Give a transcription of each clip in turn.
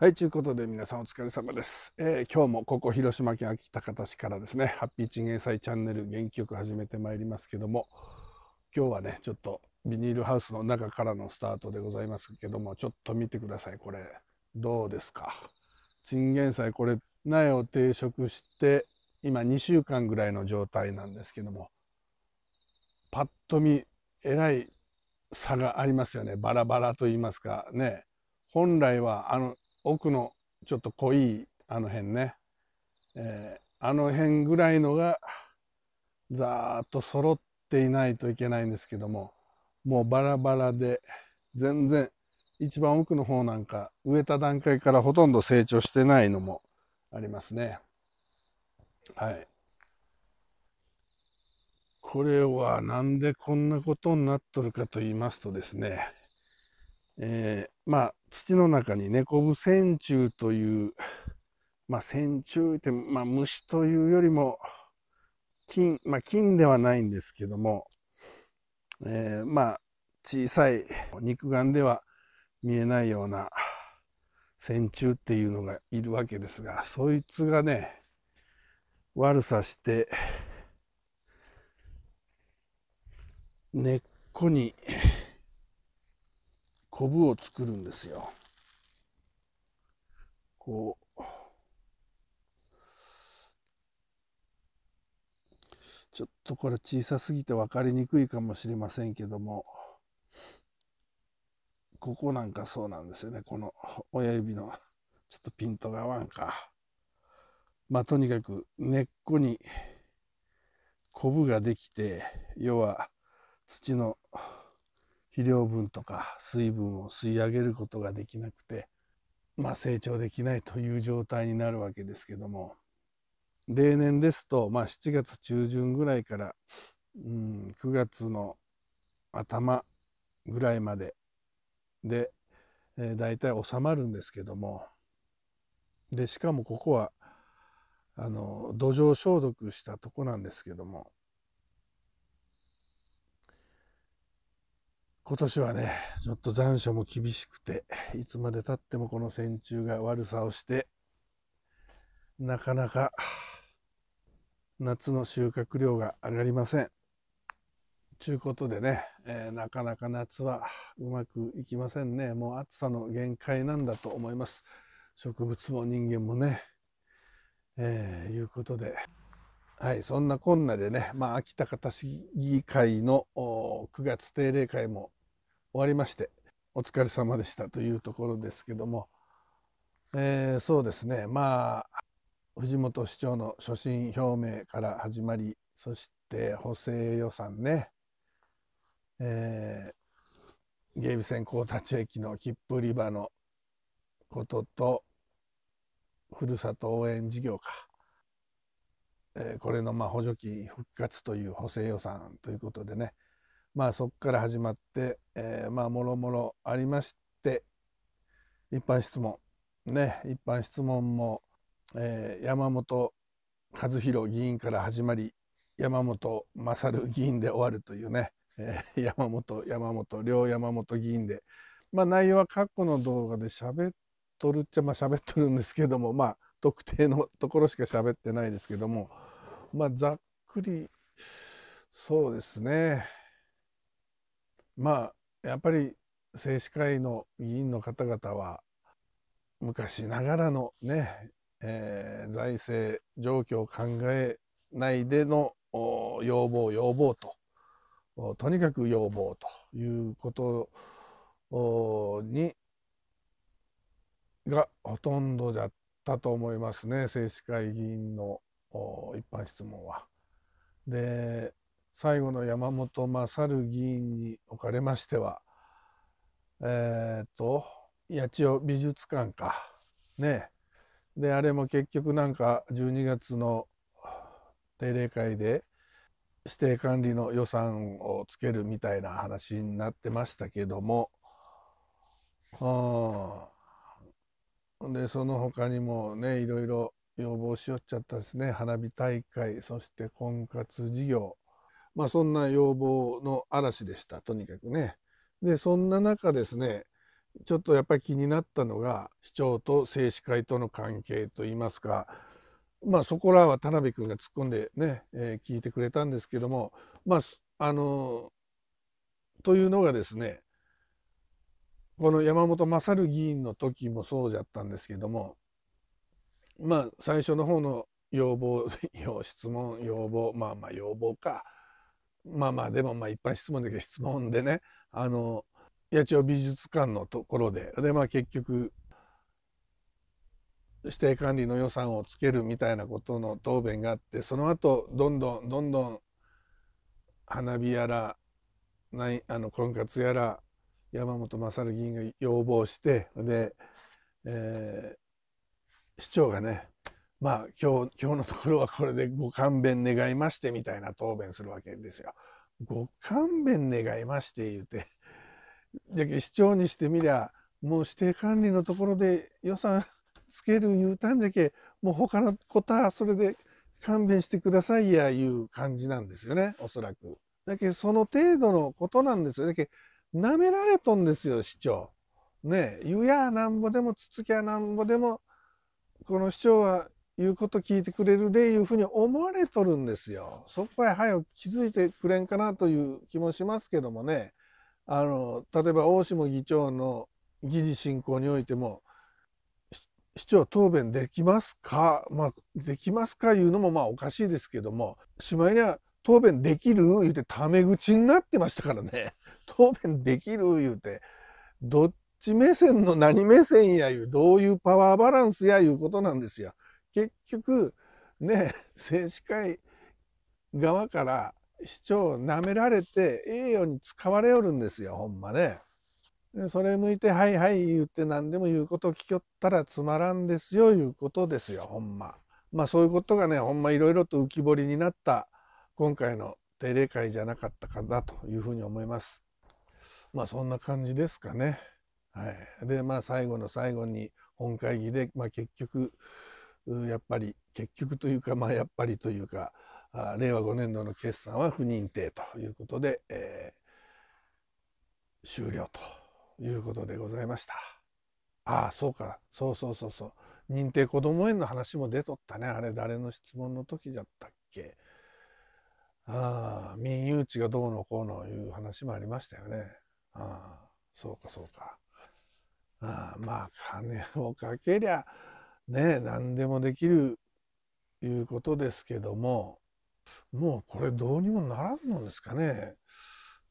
はい、ということで皆さんお疲れ様です。えー、今日もここ広島県秋田方市からですね、ハッピーチン英才チャンネル元気よく始めてまいりますけども、今日はね、ちょっとビニールハウスの中からのスタートでございますけども、ちょっと見てください、これ。どうですか。チンゲン菜、これ、苗を定食して、今2週間ぐらいの状態なんですけども、パッと見、えらい差がありますよね。バラバラと言いますかね。本来は、あの、奥のちょっと濃いあの辺ね、えー、あの辺ぐらいのがざーっと揃っていないといけないんですけどももうバラバラで全然一番奥の方なんか植えた段階からほとんど成長してないのもありますねはいこれはなんでこんなことになっとるかと言いますとですねえー、まあ土の中に寝こぶ線虫という、まあ、線虫って、まあ、虫というよりも、菌、まあ、菌ではないんですけども、えー、まあ、小さい肉眼では見えないような線虫っていうのがいるわけですが、そいつがね、悪さして、根っこにコブを作るんですよ。こう。ちょっとこれ小さすぎて分かりにくいかもしれませんけども、ここなんかそうなんですよね。この親指のちょっとピントが合わんか。まあとにかく根っこにコブができて、要は土の肥料分とか水分を吸い上げることができなくて、まあ、成長できないという状態になるわけですけども例年ですと、まあ、7月中旬ぐらいから、うん、9月の頭ぐらいまでで、えー、大体収まるんですけどもでしかもここはあの土壌消毒したとこなんですけども今年はね、ちょっと残暑も厳しくて、いつまで経ってもこの線虫が悪さをして、なかなか夏の収穫量が上がりません。ちゅうことでね、えー、なかなか夏はうまくいきませんね。もう暑さの限界なんだと思います。植物も人間もね。えー、いうことで。はい、そんなこんなでね、まあ、秋田方市議会の9月定例会も終わりましてお疲れ様でしたというところですけども、えー、そうですねまあ藤本市長の所信表明から始まりそして補正予算ね、えー、芸備線高立駅の切符売り場のこととふるさと応援事業か、えー、これのまあ補助金復活という補正予算ということでねまあそこから始まって、えー、まあもろもろありまして一般質問ね一般質問も、えー、山本和弘議員から始まり山本勝議員で終わるというね、えー、山本山本両山本議員でまあ内容は過去の動画で喋っとるっちゃまあ喋っとるんですけどもまあ特定のところしか喋ってないですけどもまあざっくりそうですねまあやっぱり政治会の議員の方々は昔ながらのね、えー、財政状況を考えないでの要望要望ととにかく要望ということにがほとんどだったと思いますね政治会議員の一般質問は。で最後の山本勝議員におかれましてはえっ、ー、と八千代美術館かねであれも結局なんか12月の定例会で指定管理の予算をつけるみたいな話になってましたけどもでその他にもねいろいろ要望しよっちゃったですね花火大会そして婚活事業まあ、そんな要望の嵐でしたとにかくね。でそんな中ですねちょっとやっぱり気になったのが市長と政治会との関係といいますか、まあ、そこらは田辺君が突っ込んでね、えー、聞いてくれたんですけどもまああのというのがですねこの山本勝議員の時もそうじゃったんですけどもまあ最初の方の要望 要質問要望まあまあ要望かまあまあでもまあ一般質問だけど質問でねあの八千代美術館のところででまあ結局指定管理の予算をつけるみたいなことの答弁があってその後どんどんどんどん花火やらないあの婚活やら山本勝議員が要望してで、えー、市長がねまあ今日、今日のところはこれでご勘弁願いましてみたいな答弁するわけですよ。ご勘弁願いまして言うて。じゃ市長にしてみりゃ、もう指定管理のところで予算つける言うたんじゃけ、もう他のことはそれで勘弁してくださいやいう感じなんですよね、おそらく。だけどその程度のことなんですよ。だけど舐められとんですよ、市長。ねえ、やなんぼでもつつきゃなんぼでも、この市長はいうこと聞いてくれるでいうふうに思われとるんですよ。そこへ早く気づいてくれんかなという気もしますけどもねあの例えば大下議長の議事進行においても市長答弁できますか、まあ、できますかいうのもまあおかしいですけどもしまいには答弁できる言うてタメ口になってましたからね 答弁できる言うてどっち目線の何目線やいうどういうパワーバランスやいうことなんですよ。結局ね 政治会側から市長をなめられて栄誉に使われよるんですよほんまね。それ向いて「はいはい」言って何でも言うこと聞きよったらつまらんですよいうことですよほんま。まあそういうことがねほんまいろいろと浮き彫りになった今回の定例会じゃなかったかなというふうに思います。まあそんな感じですかね。はい、でまあ最後の最後に本会議で、まあ、結局やっぱり結局というか、まあ、やっぱりというか令和5年度の決算は不認定ということで、えー、終了ということでございました。ああそうかそうそうそうそう認定こども園の話も出とったねあれ誰の質問の時だったっけああ民有地がどうのこうのいう話もありましたよね。ああそうかそうか。ああまあ金をかけりゃね何でもできるいうことですけどももうこれどうにもならんのですかね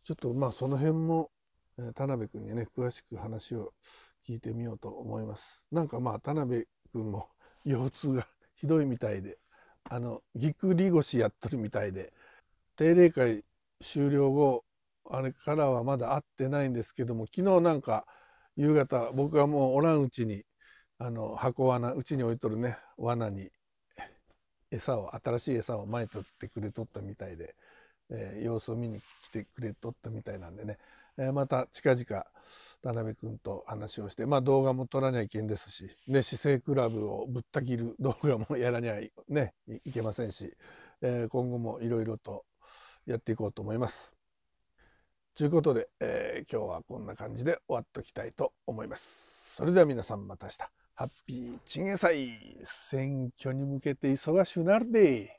ちょっとまあその辺も田辺君にね詳しく話を聞いてみようと思いますなんかまあ田辺君も腰痛がひどいみたいであのぎくり腰やっとるみたいで定例会終了後あれからはまだ会ってないんですけども昨日なんか夕方僕はもうおらんうちにあの箱罠うちに置いとるね罠に餌を新しい餌をまいとってくれとったみたいで、えー、様子を見に来てくれとったみたいなんでね、えー、また近々田辺君と話をして、まあ、動画も撮らにはいけんですし、ね、姿勢クラブをぶった切る動画もやらにはい,、ね、いけませんし、えー、今後もいろいろとやっていこうと思います。ということで、え今日はこんな感じで終わっときたいと思います。それでは皆さんまた明日。ハッピーチンゲサイ選挙に向けて忙しくなるで。